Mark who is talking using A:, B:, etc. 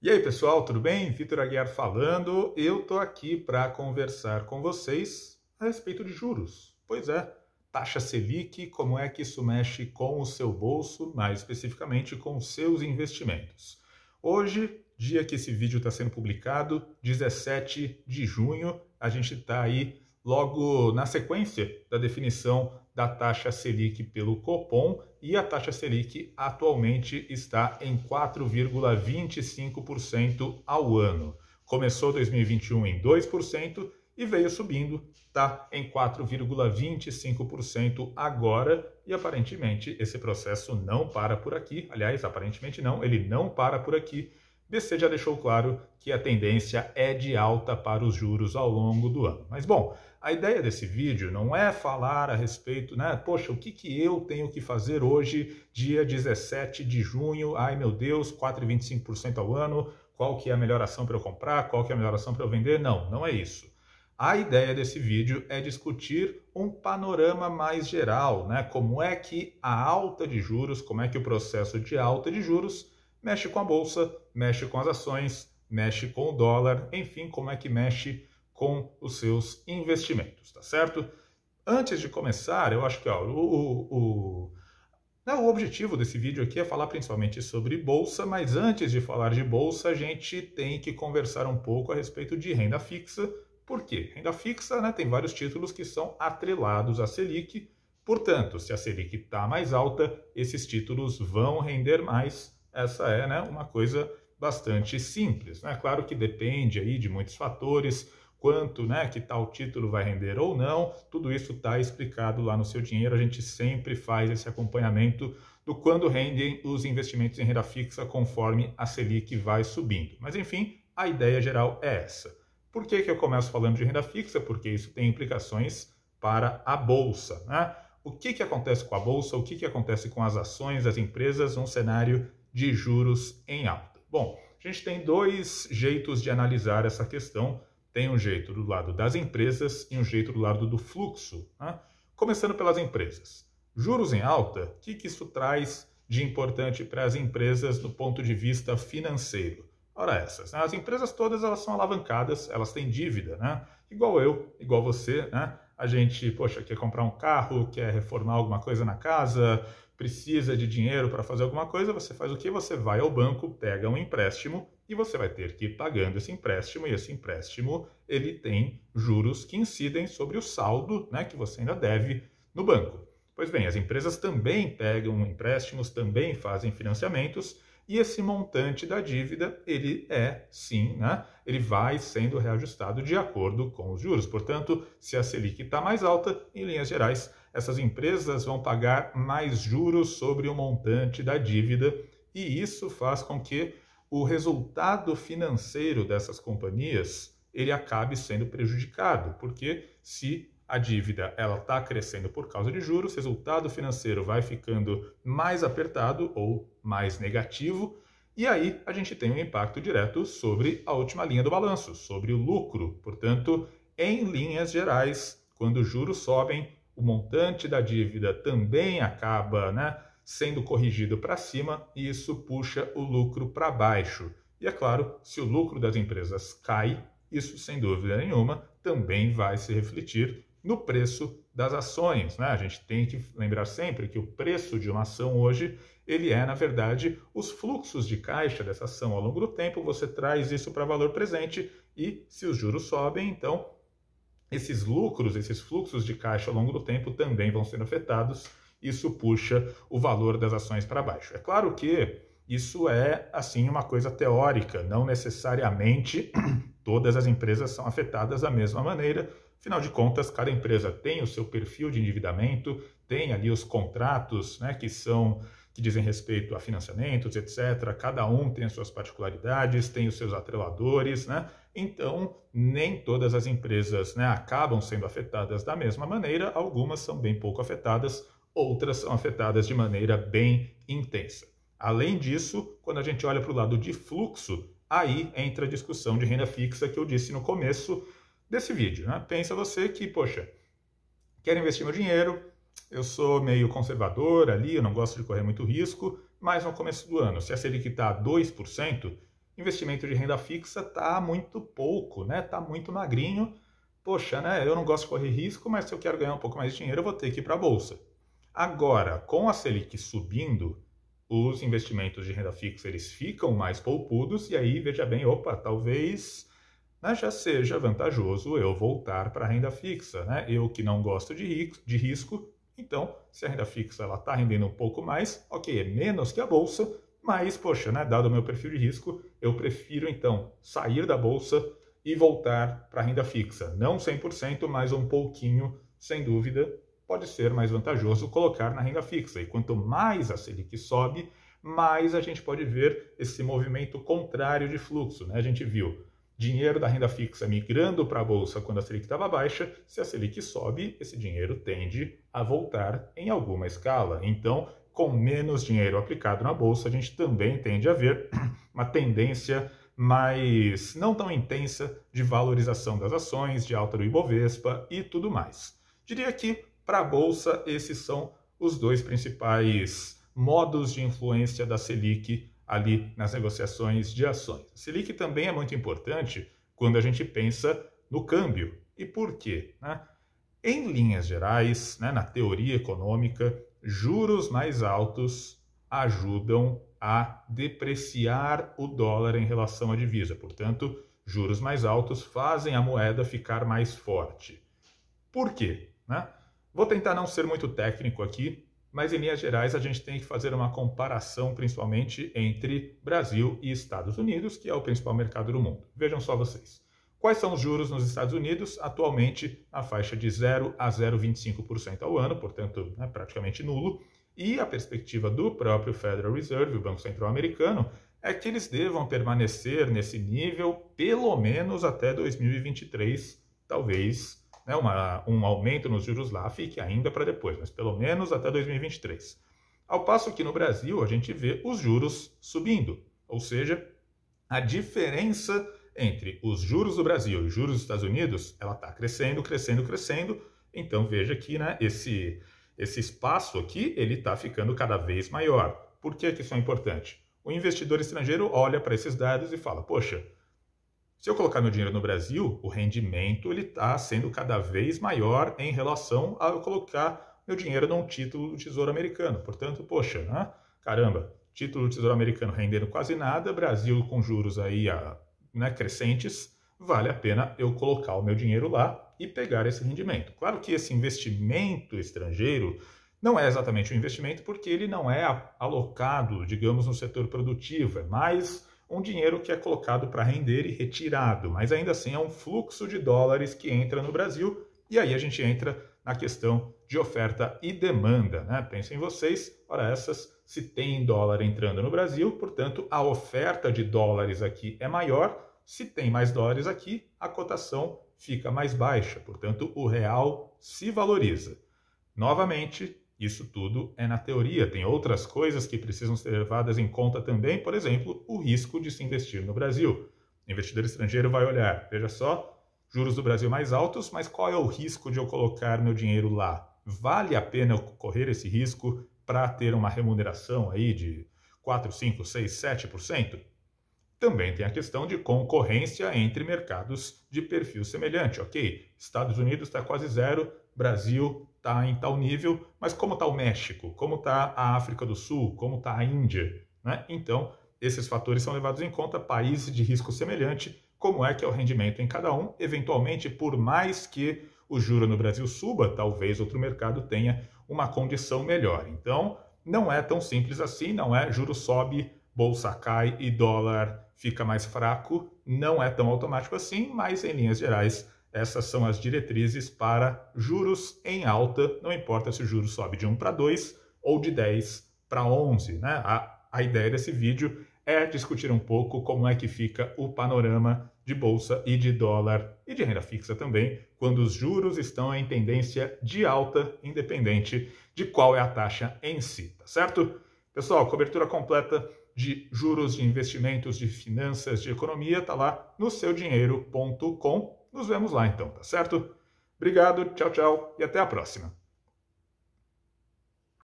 A: E aí, pessoal, tudo bem? Vitor Aguiar falando. Eu tô aqui para conversar com vocês a respeito de juros. Pois é, taxa Selic, como é que isso mexe com o seu bolso, mais especificamente com os seus investimentos. Hoje, dia que esse vídeo está sendo publicado, 17 de junho, a gente está aí logo na sequência da definição da taxa Selic pelo Copom e a taxa Selic atualmente está em 4,25% ao ano. Começou 2021 em 2% e veio subindo, está em 4,25% agora e aparentemente esse processo não para por aqui. Aliás, aparentemente não, ele não para por aqui. BC já deixou claro que a tendência é de alta para os juros ao longo do ano. Mas bom, a ideia desse vídeo não é falar a respeito, né? Poxa, o que, que eu tenho que fazer hoje, dia 17 de junho? Ai meu Deus, 4,25% ao ano. Qual que é a melhor ação para eu comprar? Qual que é a melhor ação para eu vender? Não, não é isso. A ideia desse vídeo é discutir um panorama mais geral, né? Como é que a alta de juros, como é que o processo de alta de juros mexe com a bolsa, mexe com as ações, mexe com o dólar, enfim, como é que mexe com os seus investimentos, tá certo? Antes de começar, eu acho que ó, o, o, né, o objetivo desse vídeo aqui é falar principalmente sobre bolsa, mas antes de falar de bolsa, a gente tem que conversar um pouco a respeito de renda fixa. Por quê? Renda fixa né, tem vários títulos que são atrelados à Selic, portanto, se a Selic está mais alta, esses títulos vão render mais. Essa é né, uma coisa bastante simples. Né? Claro que depende aí de muitos fatores, quanto, né, que tal título vai render ou não, tudo isso está explicado lá no seu dinheiro. A gente sempre faz esse acompanhamento do quando rendem os investimentos em renda fixa conforme a Selic vai subindo. Mas enfim, a ideia geral é essa. Por que, que eu começo falando de renda fixa? Porque isso tem implicações para a bolsa, né? O que, que acontece com a bolsa? O que, que acontece com as ações, as empresas? Um cenário de juros em alta. Bom, a gente tem dois jeitos de analisar essa questão tem um jeito do lado das empresas e um jeito do lado do fluxo. Né? Começando pelas empresas. Juros em alta, o que, que isso traz de importante para as empresas do ponto de vista financeiro? Ora, essas. Né? As empresas todas elas são alavancadas, elas têm dívida, né? Igual eu, igual você, né? A gente, poxa, quer comprar um carro, quer reformar alguma coisa na casa, precisa de dinheiro para fazer alguma coisa, você faz o que? Você vai ao banco, pega um empréstimo e você vai ter que ir pagando esse empréstimo e esse empréstimo ele tem juros que incidem sobre o saldo, né, que você ainda deve no banco. Pois bem, as empresas também pegam empréstimos, também fazem financiamentos e esse montante da dívida ele é sim, né, ele vai sendo reajustado de acordo com os juros. Portanto, se a selic está mais alta, em linhas gerais, essas empresas vão pagar mais juros sobre o montante da dívida e isso faz com que o resultado financeiro dessas companhias ele acabe sendo prejudicado, porque se a dívida ela está crescendo por causa de juros, o resultado financeiro vai ficando mais apertado ou mais negativo, e aí a gente tem um impacto direto sobre a última linha do balanço, sobre o lucro. Portanto, em linhas gerais, quando os juros sobem, o montante da dívida também acaba né, sendo corrigido para cima e isso puxa o lucro para baixo. E é claro, se o lucro das empresas cai, isso sem dúvida nenhuma também vai se refletir no preço das ações. Né? A gente tem que lembrar sempre que o preço de uma ação hoje ele é, na verdade, os fluxos de caixa dessa ação ao longo do tempo. Você traz isso para valor presente e, se os juros sobem, então esses lucros, esses fluxos de caixa ao longo do tempo também vão sendo afetados isso puxa o valor das ações para baixo. É claro que isso é assim uma coisa teórica, não necessariamente todas as empresas são afetadas da mesma maneira. Afinal de contas, cada empresa tem o seu perfil de endividamento, tem ali os contratos, né, que são que dizem respeito a financiamentos, etc. Cada um tem as suas particularidades, tem os seus atreladores, né? Então, nem todas as empresas né, acabam sendo afetadas da mesma maneira, algumas são bem pouco afetadas, outras são afetadas de maneira bem intensa. Além disso, quando a gente olha para o lado de fluxo, aí entra a discussão de renda fixa que eu disse no começo desse vídeo. Né? Pensa você que, poxa, quero investir meu dinheiro, eu sou meio conservador ali, eu não gosto de correr muito risco, mas no começo do ano, se a Selic está a 2%, investimento de renda fixa está muito pouco, né? Está muito magrinho. Poxa, né? Eu não gosto de correr risco, mas se eu quero ganhar um pouco mais de dinheiro, eu vou ter que ir para a Bolsa. Agora, com a Selic subindo, os investimentos de renda fixa eles ficam mais poupudos e aí veja bem, opa, talvez né, já seja vantajoso eu voltar para a renda fixa, né? Eu que não gosto de, de risco, então se a renda fixa ela está rendendo um pouco mais, ok, é menos que a bolsa, mas poxa, né, dado o meu perfil de risco, eu prefiro então sair da bolsa e voltar para a renda fixa, não 100%, mas um pouquinho, sem dúvida, pode ser mais vantajoso colocar na renda fixa. E quanto mais a Selic sobe, mais a gente pode ver esse movimento contrário de fluxo. Né? A gente viu dinheiro da renda fixa migrando para a bolsa quando a Selic estava baixa, se a Selic sobe, esse dinheiro tende a voltar em alguma escala. Então, com menos dinheiro aplicado na bolsa, a gente também tende a ver uma tendência mais não tão intensa de valorização das ações, de alta do Ibovespa e tudo mais. Diria que para a Bolsa, esses são os dois principais modos de influência da Selic ali nas negociações de ações. A Selic também é muito importante quando a gente pensa no câmbio. E por quê? Né? Em linhas gerais, né, na teoria econômica, juros mais altos ajudam a depreciar o dólar em relação à divisa. Portanto, juros mais altos fazem a moeda ficar mais forte. Por quê? Né? Vou tentar não ser muito técnico aqui, mas em linhas gerais a gente tem que fazer uma comparação principalmente entre Brasil e Estados Unidos, que é o principal mercado do mundo. Vejam só vocês. Quais são os juros nos Estados Unidos? Atualmente na faixa é de 0 a 0,25% ao ano, portanto, é praticamente nulo. E a perspectiva do próprio Federal Reserve, o Banco Central Americano, é que eles devam permanecer nesse nível pelo menos até 2023, talvez né, uma, um aumento nos juros lá fique ainda para depois, mas pelo menos até 2023. Ao passo que no Brasil a gente vê os juros subindo, ou seja, a diferença entre os juros do Brasil e os juros dos Estados Unidos, ela está crescendo, crescendo, crescendo. Então veja que né, esse, esse espaço aqui ele está ficando cada vez maior. Por que, que isso é importante? O investidor estrangeiro olha para esses dados e fala: poxa, se eu colocar meu dinheiro no Brasil, o rendimento ele está sendo cada vez maior em relação a eu colocar meu dinheiro num título do Tesouro Americano. Portanto, poxa, né? caramba, título do Tesouro Americano rendendo quase nada, Brasil com juros aí a, ah, né, crescentes, vale a pena eu colocar o meu dinheiro lá e pegar esse rendimento. Claro que esse investimento estrangeiro não é exatamente um investimento porque ele não é alocado, digamos, no setor produtivo, é mais um dinheiro que é colocado para render e retirado, mas ainda assim é um fluxo de dólares que entra no Brasil, e aí a gente entra na questão de oferta e demanda. Né? Pensem vocês, ora essas, se tem dólar entrando no Brasil, portanto a oferta de dólares aqui é maior, se tem mais dólares aqui, a cotação fica mais baixa, portanto o real se valoriza. Novamente, isso tudo é na teoria, tem outras coisas que precisam ser levadas em conta também, por exemplo, o risco de se investir no Brasil. O investidor estrangeiro vai olhar, veja só, juros do Brasil mais altos, mas qual é o risco de eu colocar meu dinheiro lá? Vale a pena eu correr esse risco para ter uma remuneração aí de 4, 5, 6, 7%? Também tem a questão de concorrência entre mercados de perfil semelhante, ok? Estados Unidos está quase zero, Brasil está em tal nível, mas como está o México, como está a África do Sul, como está a Índia, né? Então, esses fatores são levados em conta, países de risco semelhante, como é que é o rendimento em cada um. Eventualmente, por mais que o juro no Brasil suba, talvez outro mercado tenha uma condição melhor. Então, não é tão simples assim, não é juro sobe, bolsa cai e dólar fica mais fraco, não é tão automático assim, mas em linhas gerais essas são as diretrizes para juros em alta, não importa se o juro sobe de 1 para 2 ou de 10 para 11. Né? A, a ideia desse vídeo é discutir um pouco como é que fica o panorama de bolsa e de dólar e de renda fixa também, quando os juros estão em tendência de alta, independente de qual é a taxa em si, tá certo? Pessoal, cobertura completa de juros de investimentos, de finanças, de economia, tá lá no seudinheiro.com. Nos vemos lá então, tá certo? Obrigado, tchau, tchau e até a próxima.